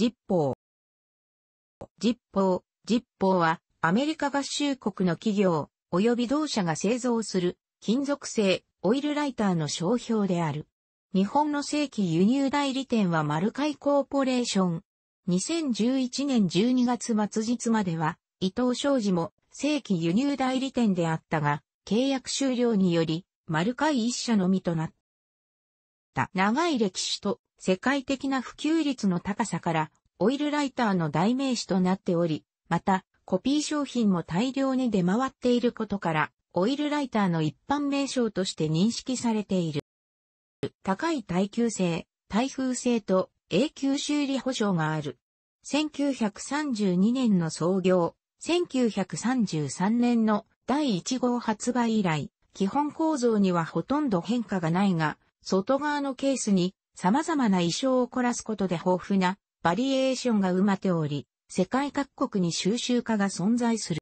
実報。実報、実報は、アメリカ合衆国の企業、及び同社が製造する、金属製、オイルライターの商標である。日本の正規輸入代理店はマルカイコーポレーション。2011年12月末日までは、伊藤商事も正規輸入代理店であったが、契約終了により、マルカイ一社のみとなった。長い歴史と世界的な普及率の高さから、オイルライターの代名詞となっており、また、コピー商品も大量に出回っていることから、オイルライターの一般名称として認識されている。高い耐久性、耐風性と永久修理保証がある。1932年の創業、1933年の第1号発売以来、基本構造にはほとんど変化がないが、外側のケースに様々な衣装を凝らすことで豊富なバリエーションが埋まっており、世界各国に収集家が存在する。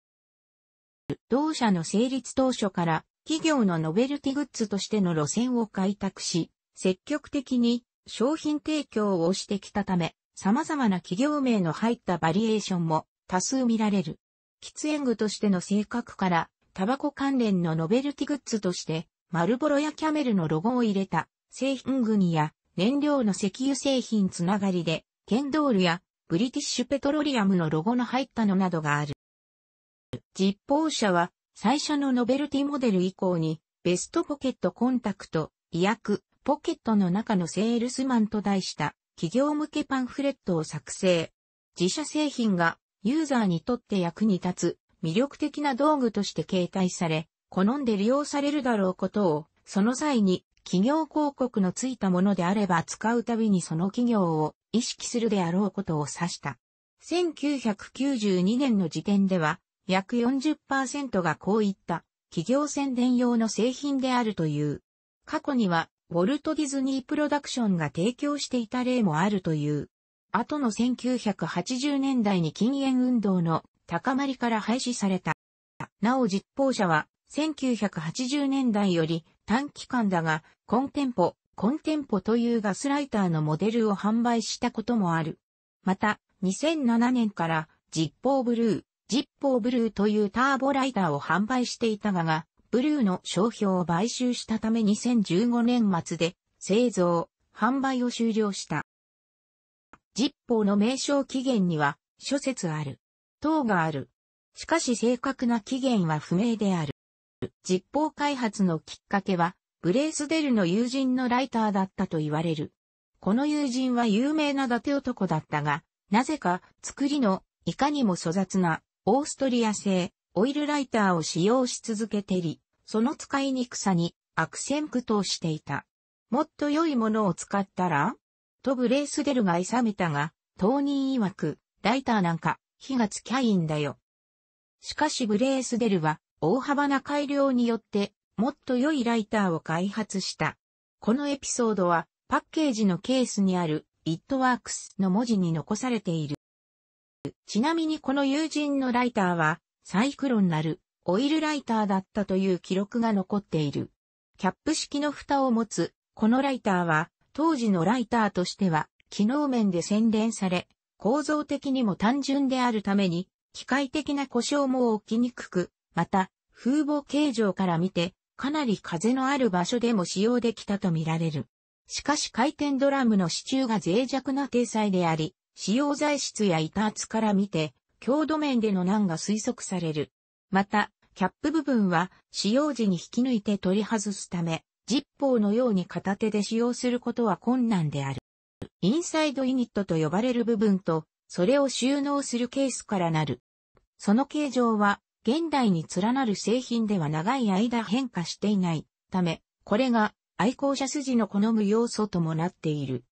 同社の成立当初から企業のノベルティグッズとしての路線を開拓し、積極的に商品提供をしてきたため、様々な企業名の入ったバリエーションも多数見られる。喫煙具としての性格から、タバコ関連のノベルティグッズとして、マルボロやキャメルのロゴを入れた製品具にや、燃料の石油製品つながりで、ケンドールやブリティッシュペトロリアムのロゴの入ったのなどがある。実報社は最初のノベルティモデル以降にベストポケットコンタクト、医薬、ポケットの中のセールスマンと題した企業向けパンフレットを作成。自社製品がユーザーにとって役に立つ魅力的な道具として携帯され、好んで利用されるだろうことを、その際に企業広告のついたものであれば使うたびにその企業を意識するであろうことを指した。1992年の時点では、約40%がこういった企業宣伝用の製品であるという。過去には、ウォルト・ディズニー・プロダクションが提供していた例もあるという。後の1980年代に禁煙運動の高まりから廃止された。なお実行者は1980年代より短期間だが、コンテンポ、コンテンポというガスライターのモデルを販売したこともある。また、2007年から、ジッポーブルー、ジッポーブルーというターボライターを販売していたがが、ブルーの商標を買収したため2015年末で製造、販売を終了した。ジッポーの名称期限には諸説ある。等がある。しかし正確な期限は不明である。実法開発のきっかけは、ブレースデルの友人のライターだったと言われる。この友人は有名な伊達男だったが、なぜか作りのいかにも粗雑なオーストリア製オイルライターを使用し続けてり、その使いにくさに悪戦苦闘していた。もっと良いものを使ったらとブレースデルが勇めたが、当人曰く、ライターなんか、火がつきゃいいんだよ。しかしブレースデルは、大幅な改良によってもっと良いライターを開発した。このエピソードはパッケージのケースにある ItWorks の文字に残されている。ちなみにこの友人のライターはサイクロンなるオイルライターだったという記録が残っている。キャップ式の蓋を持つこのライターは当時のライターとしては機能面で洗練され構造的にも単純であるために機械的な故障も起きにくくまた、風防形状から見て、かなり風のある場所でも使用できたとみられる。しかし回転ドラムの支柱が脆弱な体裁であり、使用材質や板厚から見て、強度面での難が推測される。また、キャップ部分は使用時に引き抜いて取り外すため、ジッポーのように片手で使用することは困難である。インサイドイニットと呼ばれる部分と、それを収納するケースからなる。その形状は現代に連なる製品では長い間変化していないため、これが愛好者筋の好む要素ともなっている。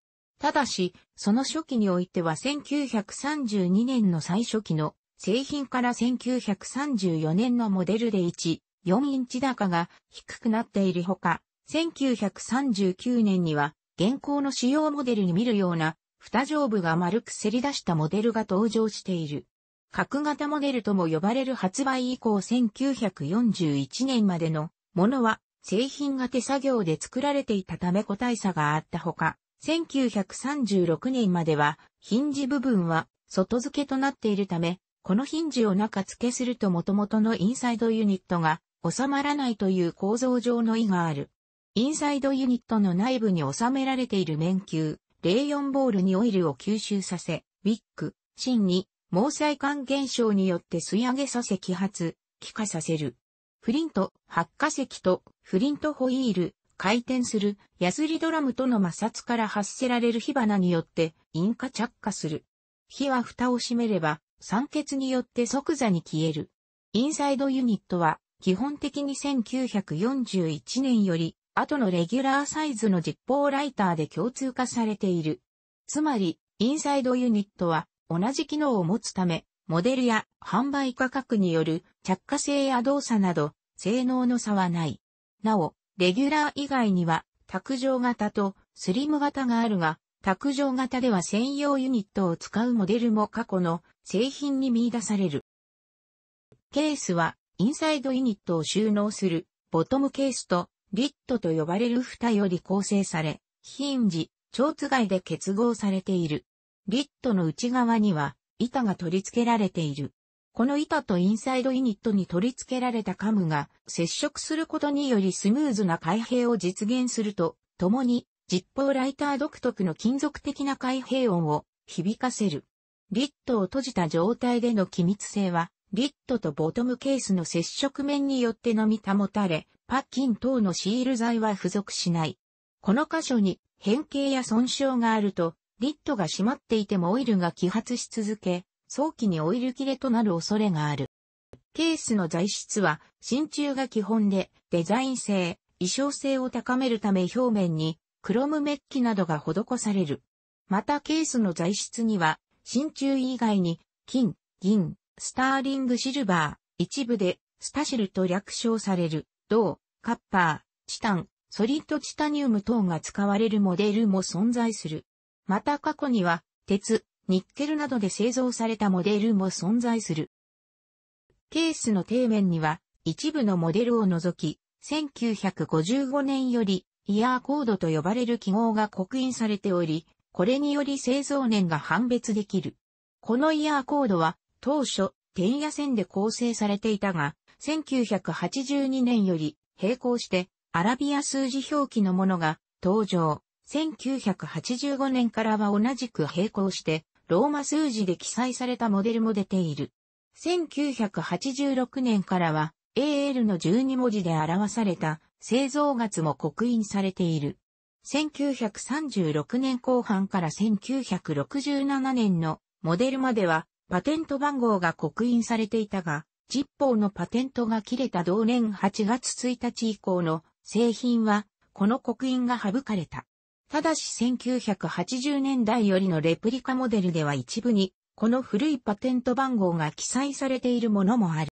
ただし、その初期においては1932年の最初期の製品から1934年のモデルで1、4インチ高が低くなっているほか、1939年には現行の主要モデルに見るような、蓋上部が丸くせり出したモデルが登場している。角型モデルとも呼ばれる発売以降1941年までのものは製品が手作業で作られていたため個体差があったほか、1936年まではヒンジ部分は外付けとなっているため、このヒンジを中付けすると元々のインサイドユニットが収まらないという構造上の意がある。インサイドユニットの内部に収められている面球、レーヨンボールにオイルを吸収させ、ウィック、芯に毛細管現象によって吸い上げさせ揮発、気化させる。フリント、発火石とフリントホイール、回転するヤスリドラムとの摩擦から発せられる火花によって引火着火する。火は蓋を閉めれば酸欠によって即座に消える。インサイドユニットは基本的に1941年より後のレギュラーサイズの実砲ライターで共通化されている。つまり、インサイドユニットは同じ機能を持つため、モデルや販売価格による着火性や動作など、性能の差はない。なお、レギュラー以外には、卓上型とスリム型があるが、卓上型では専用ユニットを使うモデルも過去の製品に見出される。ケースは、インサイドユニットを収納する、ボトムケースと、リットと呼ばれる蓋より構成され、ヒンジ、蝶つがいで結合されている。リットの内側には板が取り付けられている。この板とインサイドユニットに取り付けられたカムが接触することによりスムーズな開閉を実現すると、共に実報ライター独特の金属的な開閉音を響かせる。リットを閉じた状態での機密性は、リットとボトムケースの接触面によってのみ保たれ、パッキン等のシール剤は付属しない。この箇所に変形や損傷があると、リットが閉まっていてもオイルが揮発し続け、早期にオイル切れとなる恐れがある。ケースの材質は、真鍮が基本で、デザイン性、衣装性を高めるため表面に、クロムメッキなどが施される。またケースの材質には、真鍮以外に、金、銀、スターリングシルバー、一部で、スタシルと略称される、銅、カッパー、チタン、ソリッドチタニウム等が使われるモデルも存在する。また過去には、鉄、ニッケルなどで製造されたモデルも存在する。ケースの底面には、一部のモデルを除き、1955年より、イヤーコードと呼ばれる記号が刻印されており、これにより製造年が判別できる。このイヤーコードは、当初、点や線で構成されていたが、1982年より並行して、アラビア数字表記のものが登場。1985年からは同じく並行して、ローマ数字で記載されたモデルも出ている。1986年からは、AL の12文字で表された製造月も刻印されている。1936年後半から1967年のモデルまではパテント番号が刻印されていたが、実報のパテントが切れた同年8月1日以降の製品はこの刻印が省かれた。ただし1980年代よりのレプリカモデルでは一部に、この古いパテント番号が記載されているものもある。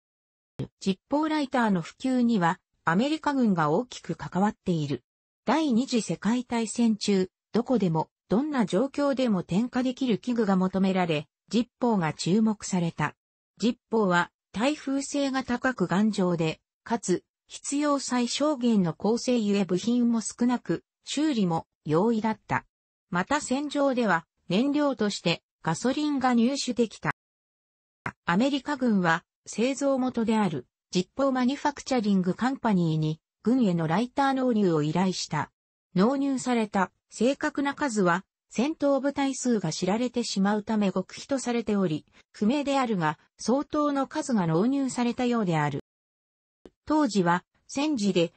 実報ライターの普及には、アメリカ軍が大きく関わっている。第二次世界大戦中、どこでも、どんな状況でも点火できる器具が求められ、ジッポーが注目された。ジッポーは、耐風性が高く頑丈で、かつ、必要最小限の構成ゆえ部品も少なく、修理も容易だった。また戦場では燃料としてガソリンが入手できた。アメリカ軍は製造元であるポーマニファクチャリングカンパニーに軍へのライター納入を依頼した。納入された正確な数は戦闘部隊数が知られてしまうため極秘とされており、不明であるが相当の数が納入されたようである。当時は戦時で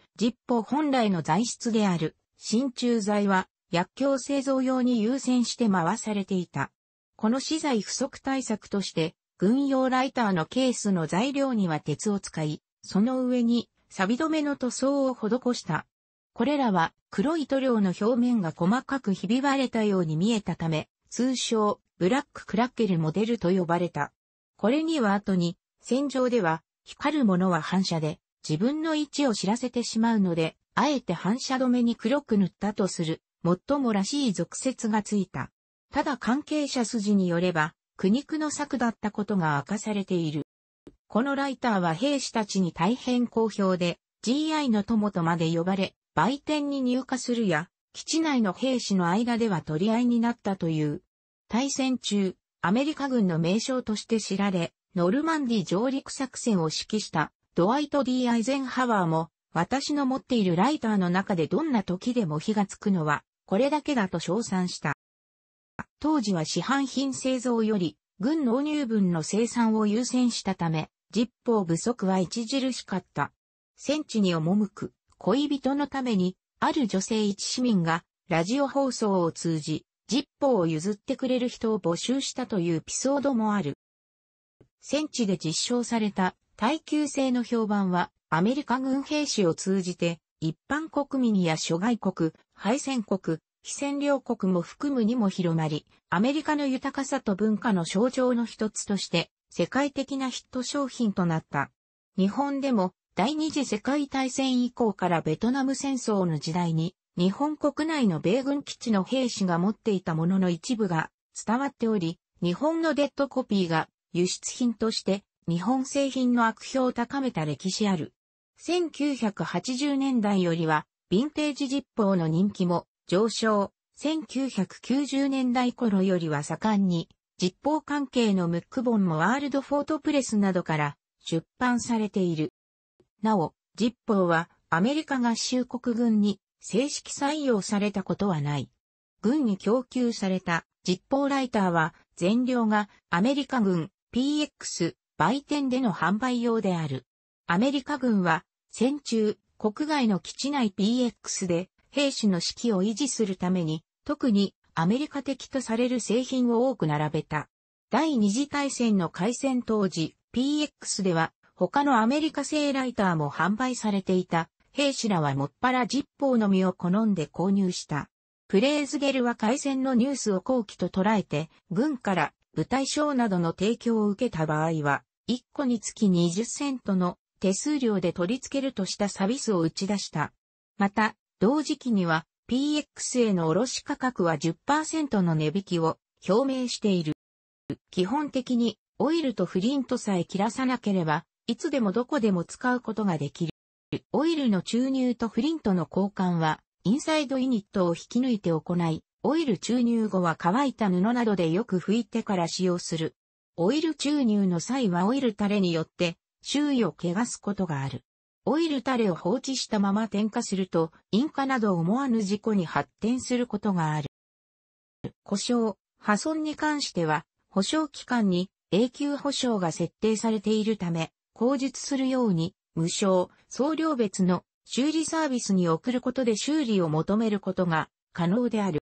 ポー本来の材質である真鍮材は薬莢製造用に優先して回されていた。この資材不足対策として、軍用ライターのケースの材料には鉄を使い、その上に錆止めの塗装を施した。これらは黒い塗料の表面が細かくひび割れたように見えたため、通称ブラッククラッケルモデルと呼ばれた。これには後に、戦場では光るものは反射で自分の位置を知らせてしまうので、あえて反射止めに黒く塗ったとする、最もらしい俗説がついた。ただ関係者筋によれば、苦肉の策だったことが明かされている。このライターは兵士たちに大変好評で、GI の友とまで呼ばれ、売店に入荷するや、基地内の兵士の間では取り合いになったという。対戦中、アメリカ軍の名称として知られ、ノルマンディ上陸作戦を指揮したドワイト・ D・ アイゼンハワーも私の持っているライターの中でどんな時でも火がつくのは、これだけだと称賛した。当時は市販品製造より、軍納入分の生産を優先したため、実法不足は著しかった。戦地に赴く恋人のために、ある女性一市民が、ラジオ放送を通じ、実法を譲ってくれる人を募集したというエピソードもある。戦地で実証された耐久性の評判はアメリカ軍兵士を通じて、一般国民や諸外国、敗戦国、非占領国も含むにも広まり、アメリカの豊かさと文化の象徴の一つとして、世界的なヒット商品となった。日本でも、第二次世界大戦以降からベトナム戦争の時代に、日本国内の米軍基地の兵士が持っていたものの一部が伝わっており、日本のデッドコピーが輸出品として日本製品の悪評を高めた歴史ある。1980年代よりは、ヴィンテージ実報の人気も上昇。1990年代頃よりは盛んに、実報関係のムック本もワールドフォートプレスなどから出版されている。なお、実報はアメリカ合衆国軍に正式採用されたことはない。軍に供給された実報ライターは全量がアメリカ軍 PX 売店での販売用である。アメリカ軍は戦中国外の基地内 PX で兵士の士気を維持するために特にアメリカ的とされる製品を多く並べた。第二次大戦の開戦当時 PX では他のアメリカ製ライターも販売されていた兵士らはもっぱらジッポーの実を好んで購入した。プレーズゲルは開戦のニュースを後期と捉えて、軍から部隊賞などの提供を受けた場合は、1個につき20セントの手数料で取り付けるとしたサビスを打ち出した。また、同時期には PX への卸価格は10%の値引きを表明している。基本的にオイルとフリントさえ切らさなければ、いつでもどこでも使うことができる。オイルの注入とフリントの交換は、インサイドユニットを引き抜いて行い、オイル注入後は乾いた布などでよく拭いてから使用する。オイル注入の際はオイルタレによって周囲を汚すことがある。オイルタレを放置したまま点火すると、引火など思わぬ事故に発展することがある。故障、破損に関しては、保証期間に永久保証が設定されているため、口述するように、無償、送料別の修理サービスに送ることで修理を求めることが可能である。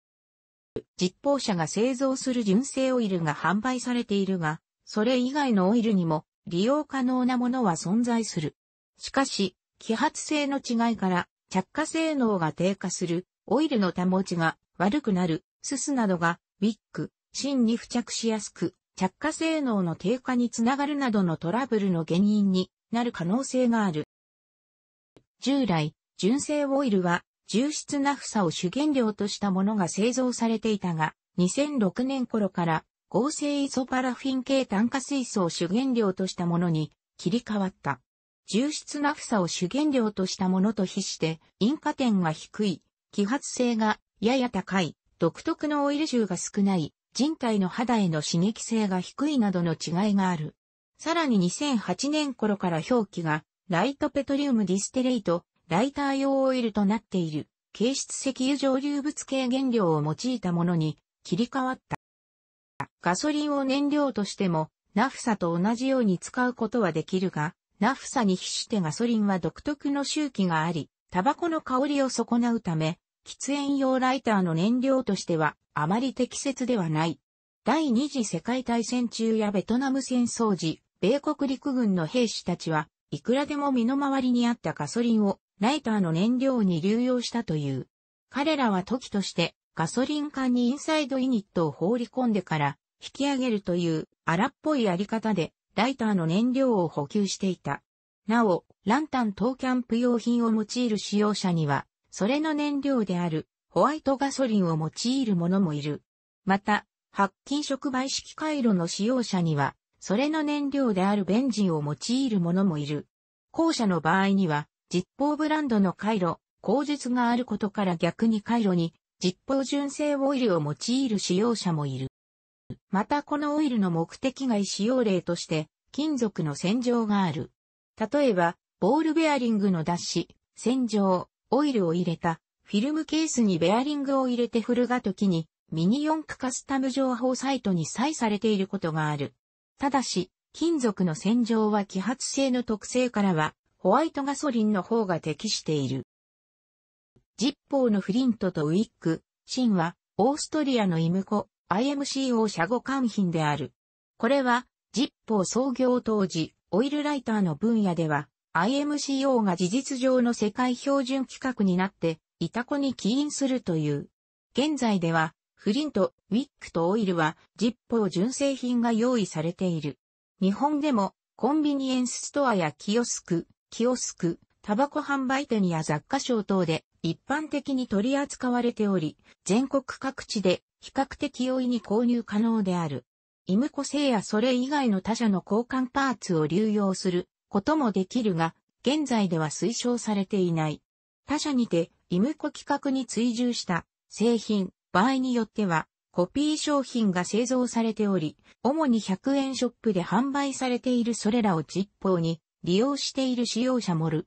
実報者が製造する純正オイルが販売されているが、それ以外のオイルにも利用可能なものは存在する。しかし、揮発性の違いから着火性能が低下する、オイルの保ちが悪くなる、ススなどがウィック、芯に付着しやすく、着火性能の低下につながるなどのトラブルの原因になる可能性がある。従来、純正オイルは、重質な房を主原料としたものが製造されていたが、2006年頃から合成イソパラフィン系炭化水素を主原料としたものに切り替わった。重質なサを主原料としたものと比して、因果点が低い、揮発性がやや高い、独特のオイル臭が少ない、人体の肌への刺激性が低いなどの違いがある。さらに2008年頃から表記が、ライトペトリウムディステレイト、ライター用オイルとなっている、軽質石油蒸留物系原料を用いたものに切り替わった。ガソリンを燃料としても、ナフサと同じように使うことはできるが、ナフサに比してガソリンは独特の周期があり、タバコの香りを損なうため、喫煙用ライターの燃料としてはあまり適切ではない。第二次世界大戦中やベトナム戦争時、米国陸軍の兵士たちは、いくらでも身の回りにあったガソリンをライターの燃料に流用したという。彼らは時としてガソリン缶にインサイドユニットを放り込んでから引き上げるという荒っぽいやり方でライターの燃料を補給していた。なお、ランタン等キャンプ用品を用いる使用者には、それの燃料であるホワイトガソリンを用いる者もいる。また、白金触媒式回路の使用者には、それの燃料であるベンジンを用いる者もいる。後者の場合には、実報ブランドの回路、口述があることから逆に回路に、実報純正オイルを用いる使用者もいる。またこのオイルの目的外使用例として、金属の洗浄がある。例えば、ボールベアリングの脱脂、洗浄、オイルを入れた、フィルムケースにベアリングを入れて振るが時に、ミニ四駆カスタム情報サイトに採されていることがある。ただし、金属の洗浄は揮発性の特性からは、ホワイトガソリンの方が適している。ジッポーのフリントとウィック、シンは、オーストリアのイムコ、IMCO 社後官品である。これは、ジッポー創業当時、オイルライターの分野では、IMCO が事実上の世界標準規格になって、イタコに起因するという。現在では、フリント、ウィックとオイルは、ジッポー純正品が用意されている。日本でも、コンビニエンスストアやキオスク、キオスク、タバコ販売店や雑貨商等で一般的に取り扱われており、全国各地で比較的容易に購入可能である。イムコ製やそれ以外の他社の交換パーツを流用することもできるが、現在では推奨されていない。他社にて、イムコ規格に追従した製品、場合によっては、コピー商品が製造されており、主に100円ショップで販売されているそれらを実報に利用している使用者もる。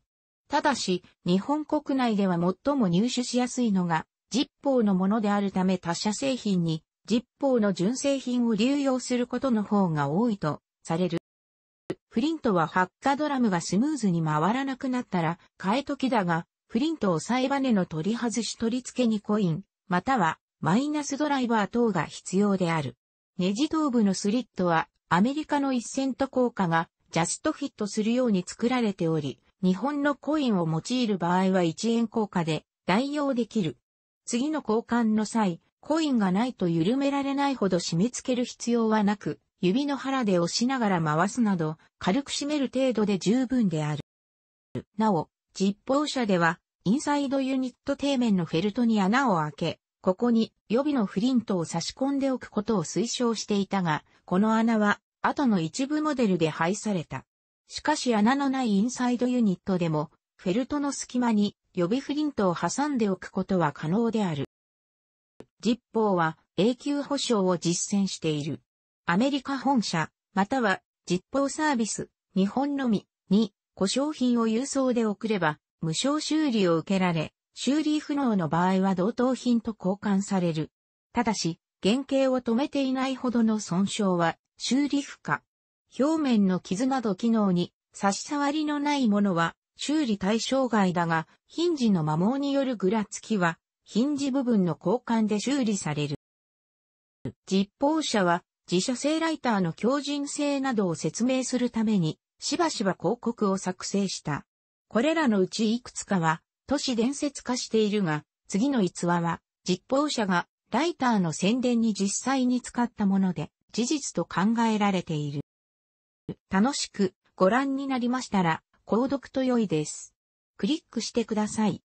ただし、日本国内では最も入手しやすいのが、ジッポーのものであるため他社製品にジッポーの純正品を流用することの方が多いとされる。フリントは発火ドラムがスムーズに回らなくなったら替え時だが、フリント押さえバネの取り外し取り付けにコイン、またはマイナスドライバー等が必要である。ネジ頭部のスリットはアメリカの1セント効果がジャストフィットするように作られており、日本のコインを用いる場合は1円硬貨で代用できる。次の交換の際、コインがないと緩められないほど締め付ける必要はなく、指の腹で押しながら回すなど、軽く締める程度で十分である。なお、実報車では、インサイドユニット底面のフェルトに穴を開け、ここに予備のフリントを差し込んでおくことを推奨していたが、この穴は後の一部モデルで廃された。しかし穴のないインサイドユニットでも、フェルトの隙間に予備フリントを挟んでおくことは可能である。ジッポーは永久保証を実践している。アメリカ本社、またはジッポーサービス、日本のみに、故障品を郵送で送れば、無償修理を受けられ、修理不能の場合は同等品と交換される。ただし、原型を止めていないほどの損傷は修理不可。表面の傷など機能に差し障りのないものは修理対象外だが、ヒンジの摩耗によるぐらつきは、ヒンジ部分の交換で修理される。実報者は、自社製ライターの強靭性などを説明するために、しばしば広告を作成した。これらのうちいくつかは、都市伝説化しているが、次の逸話は、実報者がライターの宣伝に実際に使ったもので、事実と考えられている。楽しくご覧になりましたら、購読と良いです。クリックしてください。